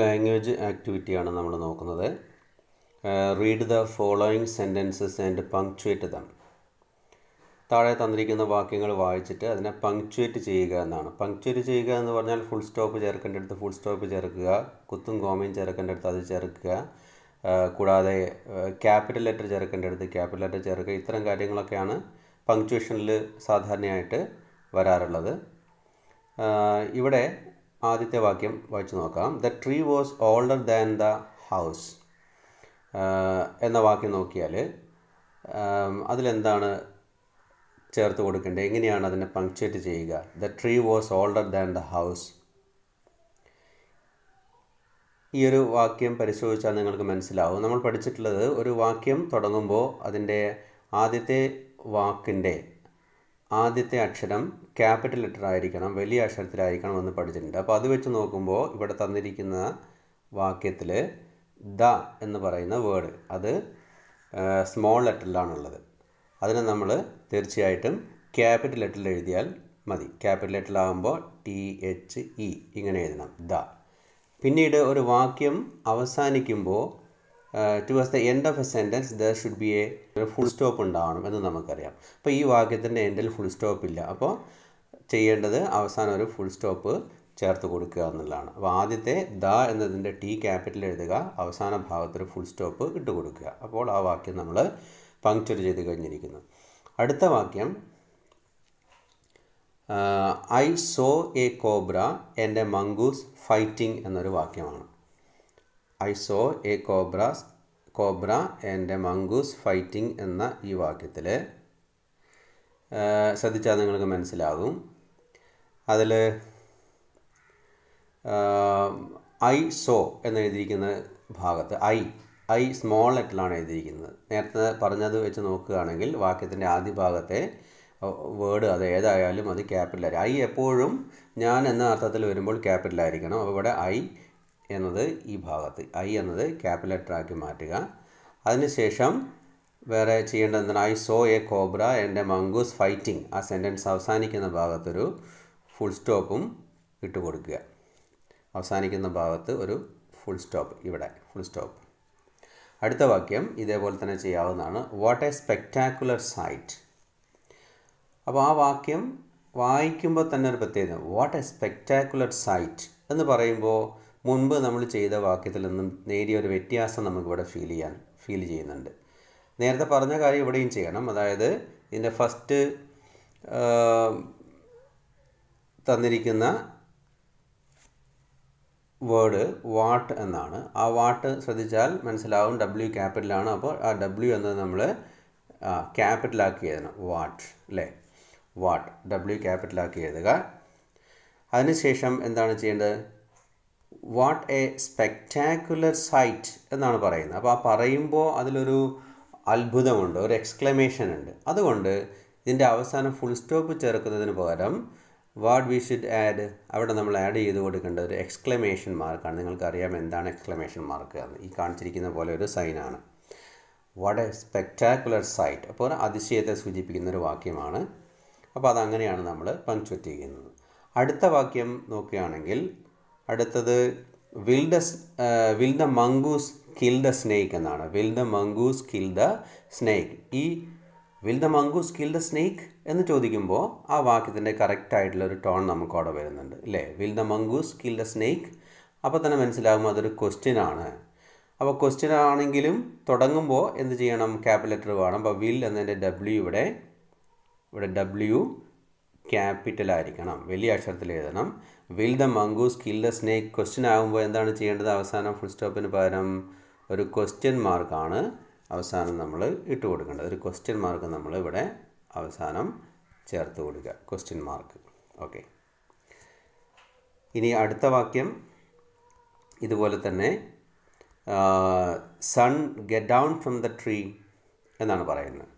Language ആക്ടിവിറ്റിയാണ് നമ്മൾ നോക്കുന്നത് read the following sentences and punctuate them താഴെ തന്നിരിക്കുന്ന വാക്യങ്ങൾ വായിച്ചിട്ട് അതിനെ പങ്ക്ച്വേറ്റ് ചെയ്യുക എന്നാണ് പങ്ക്ച്വേറ്റ് ചെയ്യുക എന്ന് പറഞ്ഞാൽ ഫുൾ സ്റ്റോപ്പ് ചേർക്കേണ്ട അടുത്ത് ഫുൾ സ്റ്റോപ്പ് ചേർക്കുക കുത്തും കോമയും ചേർക്കേണ്ട അടുത്ത് അത് ചേർക്കുക കൂടാതെ ക്യാപിറ്റൽ ലെറ്റർ ചേർക്കേണ്ട അടുത്ത് ക്യാപിറ്റൽ ലെറ്റർ ചേർക്കുക ഇത്തരം കാര്യങ്ങളൊക്കെയാണ് പങ്ക്ച്വേഷനിൽ സാധാരണയായിട്ട് വരാറുള്ളത് ഇവിടെ ആദ്യത്തെ വാക്യം വായിച്ചു നോക്കാം the tree was older than the house എന്ന വാക്യം നോക്കിയാൽ അതിലെന്താണ് ചേർത്ത് കൊടുക്കേണ്ടത് എങ്ങനെയാണ് അതിനെ പങ്ക്ച്വേറ്റ് ചെയ്യുക the tree was older than the house ഈ ഒരു വാക്യം പരിശോധിച്ചാൽ നിങ്ങൾക്ക് മനസ്സിലാവും നമ്മൾ പഠിച്ചിട്ടുള്ളത് ഒരു വാക്യം തുടങ്ങുമ്പോൾ അതിൻ്റെ ആദ്യത്തെ വാക്കിൻ്റെ ആദ്യത്തെ അക്ഷരം ക്യാപിറ്റൽ ലെറ്റർ ആയിരിക്കണം വലിയ അക്ഷരത്തിലായിരിക്കണം എന്ന് പഠിച്ചിട്ടുണ്ട് അപ്പോൾ അത് വെച്ച് നോക്കുമ്പോൾ ഇവിടെ തന്നിരിക്കുന്ന വാക്യത്തിൽ ദ എന്ന് പറയുന്ന വേർഡ് അത് സ്മോൾ ലെറ്ററിലാണുള്ളത് അതിനെ നമ്മൾ തീർച്ചയായിട്ടും ക്യാപിറ്റൽ ലെറ്ററിൽ എഴുതിയാൽ മതി ക്യാപിറ്റൽ ലെറ്ററിലാകുമ്പോൾ ടി എച്ച് ഇ ഇങ്ങനെ എഴുതണം ദ പിന്നീട് ഒരു വാക്യം അവസാനിക്കുമ്പോൾ towards the end of a sentence there should be a full stop ഉണ്ടാവണം എന്ന് നമുക്കറിയാം അപ്പോൾ ഈ വാക്യത്തിൻ്റെ എൻഡിൽ ഫുൾ സ്റ്റോപ്പ് ഇല്ല അപ്പോൾ ചെയ്യേണ്ടത് അവസാനം ഒരു ഫുൾ സ്റ്റോപ്പ് ചേർത്ത് കൊടുക്കുക എന്നുള്ളതാണ് അപ്പോൾ ആദ്യത്തെ ദ എന്നതിൻ്റെ ടി ക്യാപിറ്റൽ എഴുതുക അവസാന ഭാഗത്തൊരു ഫുൾ സ്റ്റോപ്പ് ഇട്ട് കൊടുക്കുക അപ്പോൾ ആ വാക്യം നമ്മൾ പങ്ക്ചർ ചെയ്ത് കഴിഞ്ഞിരിക്കുന്നു അടുത്ത വാക്യം ഐ സോ എ കോബ്ര എൻ്റെ മങ്കൂസ് ഫൈറ്റിംഗ് എന്നൊരു വാക്യമാണ് I saw a cobras cobra and a mongoose fighting എന്ന ഈ വാക്യത്തിൽ ശ്രദ്ധിച്ചാൽ നിങ്ങൾക്ക് മനസ്സിലാകും അതിൽ ഐ സോ എന്ന് എഴുതിയിരിക്കുന്ന ഭാഗത്ത് ഐ ഐ സ്മോൾ ലെറ്ററിലാണ് എഴുതിയിരിക്കുന്നത് നേരത്തെ പറഞ്ഞത് വെച്ച് നോക്കുകയാണെങ്കിൽ വാക്യത്തിൻ്റെ ആദ്യ ഭാഗത്തെ വേർഡ് അത് ഏതായാലും അത് ക്യാപിറ്റലായിരിക്കും ഐ എപ്പോഴും ഞാൻ എന്ന അർത്ഥത്തിൽ വരുമ്പോൾ ക്യാപിറ്റലായിരിക്കണം അപ്പോൾ ഇവിടെ ഐ എന്നത് ഈ ഭാഗത്ത് ഐ എന്നത് ക്യാപിറ്റൽ ലെറ്ററാക്കി മാറ്റുക അതിനുശേഷം വേറെ ചെയ്യേണ്ടത് എന്താണ് I saw a cobra and mongoose fighting ആ സെൻറ്റൻസ് അവസാനിക്കുന്ന ഭാഗത്തൊരു ഫുൾ സ്റ്റോപ്പും ഇട്ട് കൊടുക്കുക അവസാനിക്കുന്ന ഭാഗത്ത് ഒരു ഫുൾ സ്റ്റോപ്പ് ഇവിടെ ഫുൾ സ്റ്റോപ്പ് അടുത്ത വാക്യം ഇതേപോലെ തന്നെ ചെയ്യാവുന്നതാണ് വാട്ട് എ സ്പെക്റ്റാക്കുലർ സൈറ്റ് അപ്പോൾ ആ വാക്യം വായിക്കുമ്പോൾ തന്നെ ഒരു പ്രത്യേകത വാട്ട് എ സ്പെക്റ്റാക്കുലർ സൈറ്റ് എന്ന് പറയുമ്പോൾ മുൻപ് നമ്മൾ ചെയ്ത വാക്യത്തിൽ നിന്നും നേരിയ ഒരു വ്യത്യാസം നമുക്കിവിടെ ഫീൽ ചെയ്യാൻ ഫീൽ ചെയ്യുന്നുണ്ട് നേരത്തെ പറഞ്ഞ കാര്യം ഇവിടെയും ചെയ്യണം അതായത് ഇതിൻ്റെ ഫസ്റ്റ് തന്നിരിക്കുന്ന വേർഡ് വാട്ട് എന്നാണ് ആ വാട്ട് ശ്രദ്ധിച്ചാൽ മനസ്സിലാവും ഡബ്ല്യു ക്യാപിറ്റലാണ് അപ്പോൾ ആ ഡബ്ല്യു എന്നത് നമ്മൾ ക്യാപിറ്റലാക്കി എഴുതണം വാട്ട് അല്ലേ വാട്ട് ഡബ്ല്യു ക്യാപിറ്റലാക്കി എഴുതുക അതിനുശേഷം എന്താണ് ചെയ്യേണ്ടത് വാട്ട് എ സ്പെക്റ്റാക്കുലർ സൈറ്റ് എന്നാണ് പറയുന്നത് അപ്പോൾ ആ പറയുമ്പോൾ അതിലൊരു അത്ഭുതമുണ്ട് ഒരു എക്സ്ക്ലമേഷൻ ഉണ്ട് അതുകൊണ്ട് ഇതിൻ്റെ അവസാനം ഫുൾ സ്റ്റോപ്പ് ചേർക്കുന്നതിന് പകരം വാട്ട് വി ഷുഡ് ആഡ് അവിടെ നമ്മൾ ആഡ് ചെയ്ത് കൊടുക്കേണ്ട ഒരു എക്സ്ക്ലമേഷൻ മാർക്കാണ് നിങ്ങൾക്കറിയാം എന്താണ് എക്സ്ക്ലമേഷൻ മാർക്ക് എന്ന് ഈ കാണിച്ചിരിക്കുന്ന പോലെ ഒരു സൈനാണ് വാട്ട് എ സ്പെക്റ്റാക്കുലർ സൈറ്റ് അപ്പോൾ ഒരു അതിശയത്തെ സൂചിപ്പിക്കുന്ന ഒരു വാക്യമാണ് അപ്പോൾ അതങ്ങനെയാണ് നമ്മൾ പങ്ക്ച്വറ്റ് ചെയ്യുന്നത് അടുത്ത വാക്യം നോക്കുകയാണെങ്കിൽ അടുത്തത് വിൽഡസ് will the mongoose kill the snake എന്നാണ് will the mongoose kill the snake ഈ will the mongoose kill the snake എന്ന് ചോദിക്കുമ്പോൾ ആ വാക്യത്തിൻ്റെ കറക്റ്റ് ആയിട്ടുള്ള ഒരു ടോൺ നമുക്ക് അവിടെ വരുന്നുണ്ട് അല്ലേ will the mongoose kill the snake അപ്പോൾ തന്നെ മനസ്സിലാകും അതൊരു ക്വസ്റ്റ്യൻ ആണ് അപ്പോൾ ക്വസ്റ്റ്യൻ ആണെങ്കിലും തുടങ്ങുമ്പോൾ എന്ത് ചെയ്യണം ക്യാപ് ലെറ്റർ വേണം അപ്പോൾ വിൽ എന്നതിൻ്റെ ഡബ്ല്യു ഇവിടെ ഇവിടെ ഡബ്ല്യു ക്യാപിറ്റൽ ആയിരിക്കണം വലിയ അക്ഷരത്തിൽ എഴുതണം will the mongoose kill the snake question ആകുമ്പോൾ എന്താണ് ചെയ്യേണ്ടത് അവസാനം ഫുൾ സ്റ്റോപ്പിന് പകരം ഒരു ക്വസ്റ്റ്യൻ മാർക്കാണ് അവസാനം നമ്മൾ ഇട്ട് കൊടുക്കേണ്ടത് ഒരു ക്വസ്റ്റ്യൻ മാർക്ക് നമ്മൾ ഇവിടെ അവസാനം ചേർത്ത് കൊടുക്കുക ക്വസ്റ്റ്യൻ മാർക്ക് ഓക്കെ ഇനി അടുത്ത വാക്യം ഇതുപോലെ തന്നെ son get down from the tree എന്നാണ് പറയുന്നത്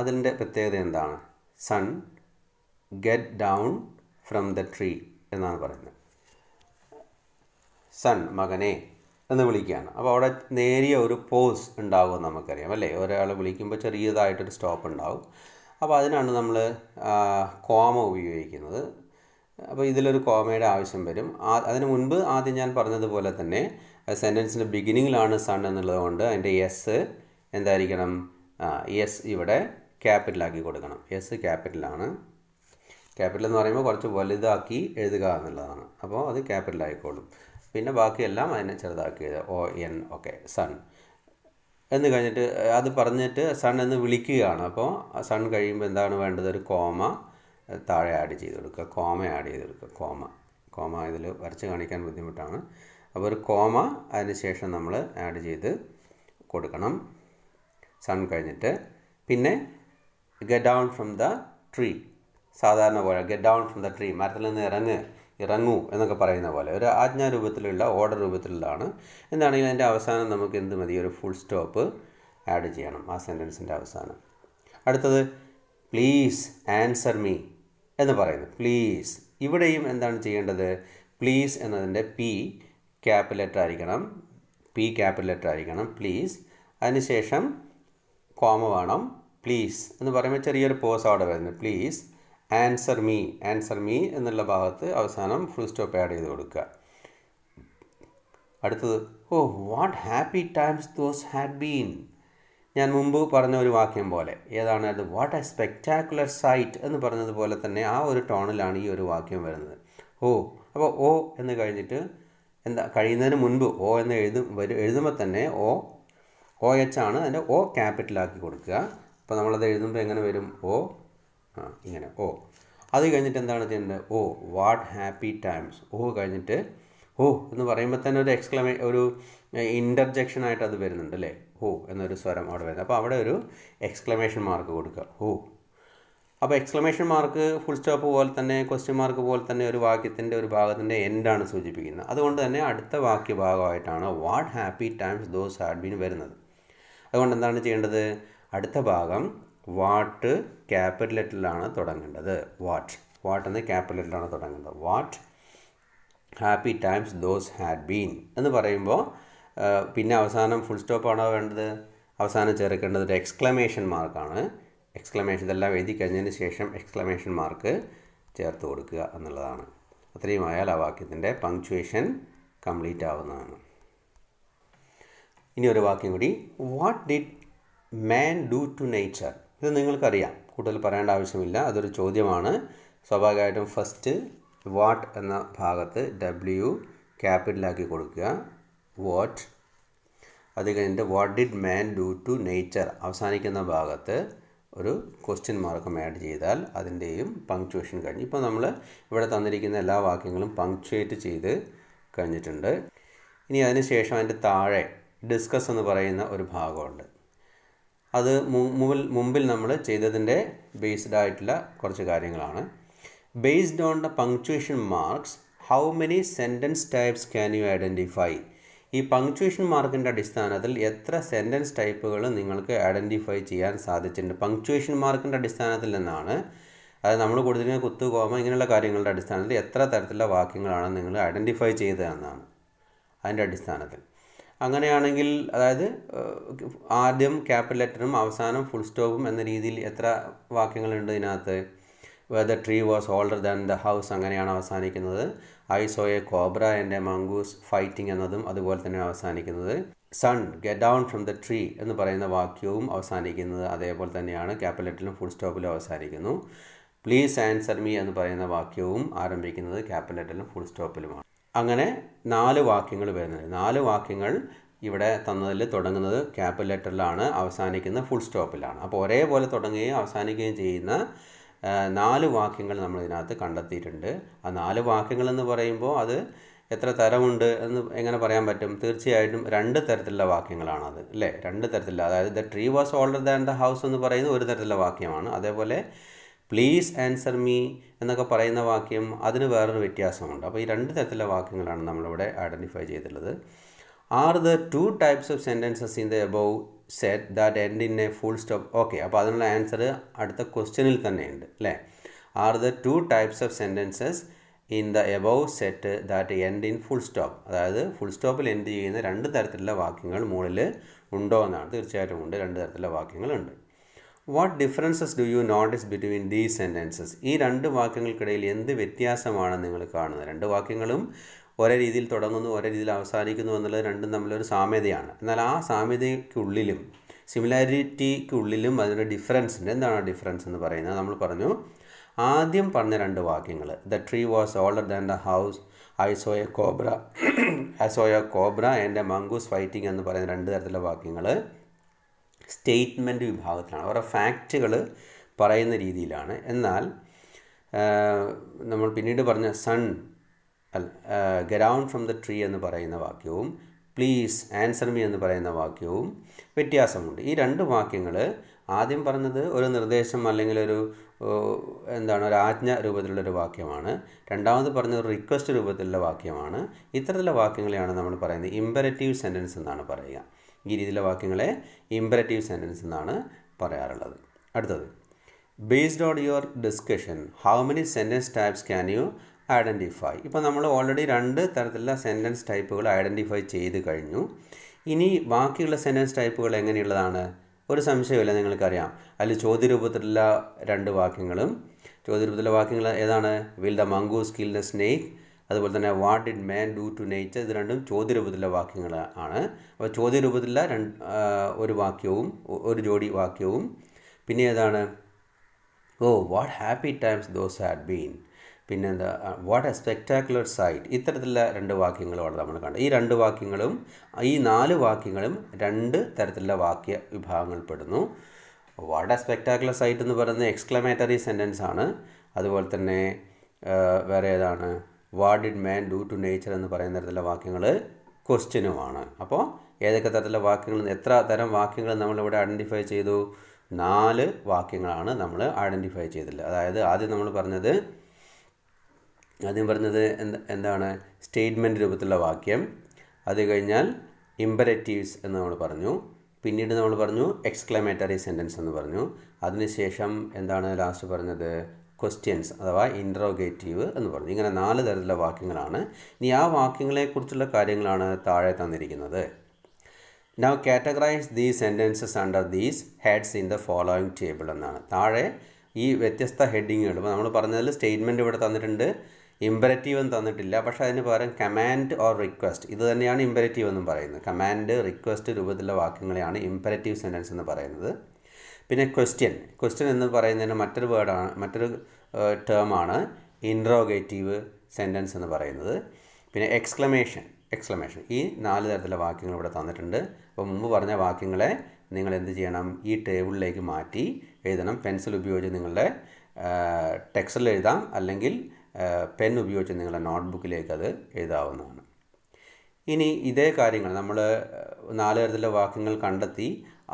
അതിൻ്റെ പ്രത്യേകത എന്താണ് son get down from the tree എന്നാണ് പറയുന്നത് സൺ മകനെ എന്ന് വിളിക്കുകയാണ് അപ്പോൾ അവിടെ നേരിയ ഒരു പോസ് ഉണ്ടാകുമെന്ന് നമുക്കറിയാം അല്ലേ ഒരാൾ വിളിക്കുമ്പോൾ ചെറിയതായിട്ടൊരു സ്റ്റോപ്പ് ഉണ്ടാവും അപ്പോൾ അതിനാണ് നമ്മൾ കോമ ഉപയോഗിക്കുന്നത് അപ്പോൾ ഇതിലൊരു കോമയുടെ ആവശ്യം വരും അതിന് മുൻപ് ആദ്യം ഞാൻ പറഞ്ഞതുപോലെ തന്നെ സെൻറ്റൻസിൻ്റെ ബിഗിനിങ്ങിലാണ് സൺ എന്നുള്ളത് കൊണ്ട് അതിൻ്റെ എസ് എന്തായിരിക്കണം എസ് ഇവിടെ ക്യാപിറ്റലാക്കി കൊടുക്കണം എസ് ക്യാപിറ്റലാണ് ക്യാപിറ്റൽ എന്ന് പറയുമ്പോൾ കുറച്ച് വലുതാക്കി എഴുതുക എന്നുള്ളതാണ് അപ്പോൾ അത് ക്യാപിറ്റൽ ആയിക്കോളും പിന്നെ ബാക്കിയെല്ലാം അതിനെ ചെറുതാക്കി എഴുതുക ഒ എൻ ഓക്കെ സൺ എന്ന് കഴിഞ്ഞിട്ട് അത് പറഞ്ഞിട്ട് സൺ എന്ന് വിളിക്കുകയാണ് അപ്പോൾ സൺ കഴിയുമ്പോൾ എന്താണ് വേണ്ടത് ഒരു കോമ താഴെ ആഡ് ചെയ്ത് കൊടുക്കുക കോമ ആഡ് ചെയ്ത് കൊടുക്കുക കോമ കോമ ഇതിൽ വരച്ച് കാണിക്കാൻ ബുദ്ധിമുട്ടാണ് അപ്പോൾ ഒരു കോമ അതിന് ശേഷം നമ്മൾ ആഡ് ചെയ്ത് കൊടുക്കണം സൺ കഴിഞ്ഞിട്ട് പിന്നെ get down from the tree സാധാരണ പോലെ get down from the tree മരത്തിൽ നിന്ന് ഇറങ്ങ് ഇറങ്ങൂ എന്നൊക്കെ പറയുന്ന പോലെ ഒരു ആജ്ഞാരൂപത്തിലുള്ള ഓർഡർ രൂപത്തിലുള്ളതാണ് എന്താണെങ്കിലും അതിൻ്റെ അവസാനം നമുക്ക് എന്ത് മതി ഒരു ഫുൾ സ്റ്റോപ്പ് ആഡ് ചെയ്യണം ആ സെൻറ്റൻസിൻ്റെ അവസാനം അടുത്തത് പ്ലീസ് ആൻസർ മീ എന്ന് പറയുന്നു പ്ലീസ് ഇവിടെയും എന്താണ് ചെയ്യേണ്ടത് പ്ലീസ് എന്നതിൻ്റെ പി ക്യാപിറ്റൽ ലെറ്റർ ആയിരിക്കണം പി ക്യാപിറ്റൽ ലെറ്റർ ആയിരിക്കണം പ്ലീസ് അതിനുശേഷം കോമ വേണം പ്ലീസ് എന്ന് പറയുമ്പോൾ ചെറിയൊരു പോസ് അവിടെ വരുന്നത് please answer me answer me എന്നുള്ള ഭാഗത്ത് അവസാനം ഫുൾ സ്റ്റോപ്പ് ആഡ് ചെയ്ത് കൊടുക്കുക അടുത്തത് O what happy times those had been ഞാൻ മുമ്പ് പറഞ്ഞ ഒരു വാക്യം പോലെ ഏതാണ് അത് വാട്ട് എ സ്പെക്റ്റാക്കുലർ സൈറ്റ് എന്ന് പറഞ്ഞതുപോലെ തന്നെ ആ ഒരു ടോണിലാണ് ഈ ഒരു വാക്യം വരുന്നത് ഓ അപ്പോൾ ഓ എന്ന് കഴിഞ്ഞിട്ട് എന്താ കഴിയുന്നതിന് മുൻപ് ഓ എന്ന് എഴുതും എഴുതുമ്പോൾ തന്നെ ഓ ഒ എച്ച് ആണ് അതിൻ്റെ ഒ ക്യാപിറ്റലാക്കി കൊടുക്കുക അപ്പോൾ നമ്മളത് എഴുതുമ്പോൾ എങ്ങനെ വരും ഒ ആ ഇങ്ങനെ ഓ അത് കഴിഞ്ഞിട്ട് എന്താണ് ചെയ്യേണ്ടത് O what happy times O കഴിഞ്ഞിട്ട് ഓ എന്ന് പറയുമ്പോൾ തന്നെ ഒരു എക്സ്ക്ലമേ ഒരു ഇൻ്റർജെക്ഷനായിട്ട് അത് വരുന്നുണ്ട് അല്ലേ ഓ എന്നൊരു സ്വരം അവിടെ വരുന്നത് അപ്പോൾ അവിടെ ഒരു എക്സ്ക്ലമേഷൻ മാർക്ക് കൊടുക്കുക ഓ അപ്പോൾ എക്സ്ക്ലമേഷൻ മാർക്ക് ഫുൾ സ്റ്റോപ്പ് പോലെ തന്നെ ക്വസ്റ്റ്യൻ മാർക്ക് പോലെ തന്നെ ഒരു വാക്യത്തിൻ്റെ ഒരു ഭാഗത്തിൻ്റെ എൻഡാണ് സൂചിപ്പിക്കുന്നത് അതുകൊണ്ട് തന്നെ അടുത്ത വാക്യ ഭാഗമായിട്ടാണ് what happy times those had been വരുന്നത് അതുകൊണ്ട് എന്താണ് ചെയ്യേണ്ടത് അടുത്ത ഭാഗം വാട്ട് ക്യാപിറ്റൽ ലെറ്ററിലാണ് തുടങ്ങേണ്ടത് വാട്ട് വാട്ട് എന്ന് ക്യാപിറ്റൽ ലെറ്ററിലാണ് തുടങ്ങേണ്ടത് what happy times those had been എന്ന് പറയുമ്പോൾ പിന്നെ അവസാനം ഫുൾ സ്റ്റോപ്പാണോ വേണ്ടത് അവസാനം ചേർക്കേണ്ടത് ഒരു എക്സ്ക്ലമേഷൻ മാർക്കാണ് എക്സ്ക്ലമേഷൻ ഇതെല്ലാം എഴുതി കഴിഞ്ഞതിന് ശേഷം എക്സ്ക്ലമേഷൻ മാർക്ക് ചേർത്ത് കൊടുക്കുക എന്നുള്ളതാണ് അത്രയുമായാൽ ആ വാക്യത്തിൻ്റെ പങ്ക്ച്വേഷൻ കംപ്ലീറ്റ് ആവുന്നതാണ് ഇനി ഒരു വാക്യം കൂടി what did man do to nature ഇത് നിങ്ങൾക്കറിയാം കൂടുതൽ പറയേണ്ട ആവശ്യമില്ല അതൊരു ചോദ്യമാണ് സ്വാഭാവികമായിട്ടും ഫസ്റ്റ് വാട്ട് എന്ന ഭാഗത്ത് ഡബ്ല്യു ക്യാപിറ്റലാക്കി കൊടുക്കുക വാട്ട് അത് കഴിഞ്ഞിട്ട് what did man do to nature അവസാനിക്കുന്ന ഭാഗത്ത് ഒരു ക്വസ്റ്റ്യൻ മാർക്കും ആഡ് ചെയ്താൽ അതിൻ്റെയും പങ്ക്ച്വേഷൻ കഴിഞ്ഞ് ഇപ്പോൾ നമ്മൾ ഇവിടെ തന്നിരിക്കുന്ന എല്ലാ വാക്യങ്ങളും പങ്ക്ച്വേറ്റ് ചെയ്ത് കഴിഞ്ഞിട്ടുണ്ട് ഇനി അതിന് ശേഷം അതിൻ്റെ താഴെ ഡിസ്കസ് എന്ന് പറയുന്ന ഒരു ഭാഗമുണ്ട് അത് മുമ്പിൽ മുമ്പിൽ നമ്മൾ ചെയ്തതിൻ്റെ ബേസ്ഡ് ആയിട്ടുള്ള കുറച്ച് കാര്യങ്ങളാണ് based on the punctuation marks how many sentence types can you identify ഈ പങ്ക്ച്വേഷൻ മാർക്കിൻ്റെ അടിസ്ഥാനത്തിൽ എത്ര സെൻറ്റൻസ് ടൈപ്പുകൾ നിങ്ങൾക്ക് ഐഡൻറ്റിഫൈ ചെയ്യാൻ സാധിച്ചിട്ടുണ്ട് പങ്ക്ച്വേഷൻ മാർക്കിൻ്റെ അടിസ്ഥാനത്തിൽ നിന്നാണ് അതായത് നമ്മൾ കൊടുത്തിരിക്കുന്ന കോമ ഇങ്ങനെയുള്ള കാര്യങ്ങളുടെ അടിസ്ഥാനത്തിൽ എത്ര തരത്തിലുള്ള വാക്യങ്ങളാണ് നിങ്ങൾ ഐഡൻറ്റിഫൈ ചെയ്തതെന്നാണ് അതിൻ്റെ അടിസ്ഥാനത്തിൽ അങ്ങനെയാണെങ്കിൽ അതായത് ആദ്യം ക്യാപിറ്റൽ ലെറ്ററും അവസാനം ഫുൾ സ്റ്റോപ്പും എന്ന രീതിയിൽ എത്ര വാക്യങ്ങളുണ്ട് ഇതിനകത്ത് the tree was older than the house അങ്ങനെയാണ് അവസാനിക്കുന്നത് I saw a cobra and a mongoose fighting എന്നതും അതുപോലെ തന്നെ അവസാനിക്കുന്നത് son get down from the tree എന്ന് പറയുന്ന വാക്യവും അവസാനിക്കുന്നത് അതേപോലെ തന്നെയാണ് ലെറ്ററിലും ഫുൾ സ്റ്റോപ്പിലും അവസാനിക്കുന്നു പ്ലീസ് ആൻസർ മീ എന്ന് പറയുന്ന വാക്യവും ആരംഭിക്കുന്നത് ലെറ്ററിലും ഫുൾ സ്റ്റോപ്പിലുമാണ് അങ്ങനെ നാല് വാക്യങ്ങൾ വരുന്നത് നാല് വാക്യങ്ങൾ ഇവിടെ തന്നതിൽ തുടങ്ങുന്നത് ക്യാപിറ്റൽ ലെറ്ററിലാണ് അവസാനിക്കുന്നത് ഫുൾ സ്റ്റോപ്പിലാണ് അപ്പോൾ ഒരേപോലെ തുടങ്ങുകയും അവസാനിക്കുകയും ചെയ്യുന്ന നാല് വാക്യങ്ങൾ നമ്മൾ ഇതിനകത്ത് കണ്ടെത്തിയിട്ടുണ്ട് ആ നാല് വാക്യങ്ങൾ എന്ന് പറയുമ്പോൾ അത് എത്ര തരമുണ്ട് എന്ന് എങ്ങനെ പറയാൻ പറ്റും തീർച്ചയായിട്ടും രണ്ട് തരത്തിലുള്ള വാക്യങ്ങളാണത് അല്ലേ രണ്ട് തരത്തിലുള്ള അതായത് the tree was older than the house എന്ന് പറയുന്നത് ഒരു തരത്തിലുള്ള വാക്യമാണ് അതേപോലെ പ്ലീസ് ആൻസർ മീ എന്നൊക്കെ പറയുന്ന വാക്യം അതിന് വേറൊരു വ്യത്യാസമുണ്ട് അപ്പോൾ ഈ രണ്ട് തരത്തിലുള്ള വാക്യങ്ങളാണ് നമ്മളിവിടെ ഐഡൻറ്റിഫൈ ചെയ്തിട്ടുള്ളത് are the two types of sentences in the above set that end in a full stop okay അപ്പോൾ അതിനുള്ള ആൻസർ അടുത്ത ക്വസ്റ്റ്യനിൽ തന്നെയുണ്ട് അല്ലേ are the two types of sentences in the above set that end in full stop അതായത് full സ്റ്റോപ്പിൽ end ചെയ്യുന്ന രണ്ട് തരത്തിലുള്ള വാക്യങ്ങൾ മുകളിൽ ഉണ്ടോ എന്നാണ് തീർച്ചയായിട്ടും ഉണ്ട് രണ്ട് തരത്തിലുള്ള വാക്യങ്ങളുണ്ട് what differences do you notice between these sentences ഈ രണ്ട് വാക്യങ്ങൾക്കിടയിൽ എന്ത് വ്യത്യാസമാണ് നിങ്ങൾ കാണുന്നത് രണ്ട് വാക്യങ്ങളും ഒരേ രീതിയിൽ തുടങ്ങുന്നു ഒരേ രീതിയിൽ അവസാനിക്കുന്നു എന്നുള്ളത് രണ്ടും തമ്മിലൊരു സാമ്യതയാണ് എന്നാൽ ആ സാമ്യതയ്ക്കുള്ളിലും സിമിലാരിറ്റിക്കുള്ളിലും അതിൻ്റെ ഡിഫറൻസിൻ്റെ എന്താണ് ഡിഫറൻസ് എന്ന് പറയുന്നത് നമ്മൾ പറഞ്ഞു ആദ്യം പറഞ്ഞ രണ്ട് വാക്യങ്ങൾ the tree was older than the house I saw a cobra I saw a cobra and a mongoose fighting എന്ന് പറയുന്ന രണ്ട് തരത്തിലുള്ള വാക്യങ്ങൾ സ്റ്റേറ്റ്മെൻ്റ് വിഭാഗത്തിലാണ് അവരുടെ ഫാക്റ്റുകൾ പറയുന്ന രീതിയിലാണ് എന്നാൽ നമ്മൾ പിന്നീട് പറഞ്ഞ son ground from the tree എന്ന് പറയുന്ന വാക്യവും പ്ലീസ് ആൻസർ മീ എന്ന് പറയുന്ന വാക്യവും വ്യത്യാസമുണ്ട് ഈ രണ്ട് വാക്യങ്ങൾ ആദ്യം പറഞ്ഞത് ഒരു നിർദ്ദേശം അല്ലെങ്കിൽ ഒരു എന്താണ് ഒരു ആജ്ഞ രൂപത്തിലുള്ള ഒരു വാക്യമാണ് രണ്ടാമത് പറഞ്ഞത് ഒരു റിക്വസ്റ്റ് രൂപത്തിലുള്ള വാക്യമാണ് ഇത്തരത്തിലുള്ള വാക്യങ്ങളെയാണ് നമ്മൾ പറയുന്നത് ഇമ്പരറ്റീവ് സെൻറ്റൻസ് എന്നാണ് പറയുക ഈ രീതിയിലെ വാക്യങ്ങളെ ഇമ്പറേറ്റീവ് സെൻറ്റൻസ് എന്നാണ് പറയാറുള്ളത് അടുത്തത് based on your discussion how many sentence types can you identify ഇപ്പോൾ നമ്മൾ ഓൾറെഡി രണ്ട് തരത്തിലുള്ള സെൻറ്റൻസ് ടൈപ്പുകൾ ഐഡൻറ്റിഫൈ ചെയ്ത് കഴിഞ്ഞു ഇനി ബാക്കിയുള്ള സെൻറ്റൻസ് ടൈപ്പുകൾ എങ്ങനെയുള്ളതാണ് ഒരു സംശയമില്ല നിങ്ങൾക്കറിയാം അതിൽ ചോദ്യരൂപത്തിലുള്ള രണ്ട് വാക്യങ്ങളും ചോദ്യരൂപത്തിലുള്ള വാക്യങ്ങൾ ഏതാണ് will the mongoose kill the snake അതുപോലെ തന്നെ what did man do to nature ഇത് രണ്ടും ചോദ്യരൂപത്തിലുള്ള വാക്യങ്ങൾ ആണ് അപ്പോൾ ചോദ്യരൂപത്തിലുള്ള രണ്ട് ഒരു വാക്യവും ഒരു ജോഡി വാക്യവും പിന്നെ ഏതാണ് O what happy times those had been എന്താ വാട്ട് എ സ്പെക്ടാക്കുലർ സൈറ്റ് ഇത്തരത്തിലുള്ള രണ്ട് വാക്യങ്ങളുമാണ് നമ്മൾ കണ്ടത് ഈ രണ്ട് വാക്യങ്ങളും ഈ നാല് വാക്യങ്ങളും രണ്ട് തരത്തിലുള്ള വാക്യ വിഭാഗങ്ങൾ പെടുന്നു വാട്ട് എ സ്പെക്ടാക്കുലർ സൈറ്റ് എന്ന് പറയുന്നത് എക്സ്ക്ലമേറ്ററി സെൻറ്റൻസ് ആണ് അതുപോലെ തന്നെ വേറെ ഏതാണ് what did man do to nature എന്ന് പറയുന്ന തരത്തിലുള്ള വാക്യങ്ങൾ ക്വസ്റ്റ്യനുമാണ് അപ്പോൾ ഏതൊക്കെ തരത്തിലുള്ള വാക്യങ്ങൾ എത്ര തരം വാക്യങ്ങൾ നമ്മളിവിടെ ഐഡൻറ്റിഫൈ ചെയ്തു നാല് വാക്യങ്ങളാണ് നമ്മൾ ഐഡൻറ്റിഫൈ ചെയ്തിട്ടുള്ളത് അതായത് ആദ്യം നമ്മൾ പറഞ്ഞത് ആദ്യം പറഞ്ഞത് എന്താണ് സ്റ്റേറ്റ്മെൻറ്റ് രൂപത്തിലുള്ള വാക്യം അത് കഴിഞ്ഞാൽ ഇമ്പരറ്റീവ്സ് എന്ന് നമ്മൾ പറഞ്ഞു പിന്നീട് നമ്മൾ പറഞ്ഞു എക്സ്ക്ലമേറ്ററി സെൻറ്റൻസ് എന്ന് പറഞ്ഞു അതിനുശേഷം എന്താണ് ലാസ്റ്റ് പറഞ്ഞത് ക്വസ്റ്റ്യൻസ് അഥവാ ഇൻട്രോഗേറ്റീവ് എന്ന് പറഞ്ഞു ഇങ്ങനെ നാല് തരത്തിലുള്ള വാക്യങ്ങളാണ് ഇനി ആ വാക്യങ്ങളെക്കുറിച്ചുള്ള കാര്യങ്ങളാണ് താഴെ തന്നിരിക്കുന്നത് now categorise these sentences under these heads in the following table എന്നാണ് താഴെ ഈ വ്യത്യസ്ത ഹെഡിങ്ങുകൾ ഇപ്പോൾ നമ്മൾ പറഞ്ഞതിൽ സ്റ്റേറ്റ്മെൻറ്റ് ഇവിടെ തന്നിട്ടുണ്ട് ഇമ്പരറ്റീവ് എന്ന് തന്നിട്ടില്ല പക്ഷേ അതിന് പകരം കമാൻഡ് ഓർ റിക്വസ്റ്റ് ഇത് തന്നെയാണ് ഇമ്പരറ്റീവ് എന്നും പറയുന്നത് കമാൻഡ് റിക്വസ്റ്റ് രൂപത്തിലുള്ള വാക്യങ്ങളെയാണ് ഇമ്പരറ്റീവ് സെൻറ്റൻസ് എന്ന് പറയുന്നത് പിന്നെ ക്വസ്റ്റ്യൻ ക്വസ്റ്റ്യൻ എന്ന് പറയുന്നതിന് മറ്റൊരു വേർഡാണ് മറ്റൊരു ടേമാണ് ഇൻട്രോഗേറ്റീവ് സെൻറ്റൻസ് എന്ന് പറയുന്നത് പിന്നെ എക്സ്ക്ലമേഷൻ എക്സ്ക്ലമേഷൻ ഈ നാല് തരത്തിലുള്ള വാക്യങ്ങൾ ഇവിടെ തന്നിട്ടുണ്ട് അപ്പോൾ മുമ്പ് പറഞ്ഞ വാക്യങ്ങളെ നിങ്ങൾ എന്ത് ചെയ്യണം ഈ ടേബിളിലേക്ക് മാറ്റി എഴുതണം പെൻസിൽ ഉപയോഗിച്ച് നിങ്ങളുടെ ടെക്സ്റ്റിൽ എഴുതാം അല്ലെങ്കിൽ പെൻ ഉപയോഗിച്ച് നിങ്ങളുടെ നോട്ട്ബുക്കിലേക്ക് അത് എഴുതാവുന്നതാണ് ഇനി ഇതേ കാര്യങ്ങൾ നമ്മൾ നാല് തരത്തിലുള്ള വാക്യങ്ങൾ കണ്ടെത്തി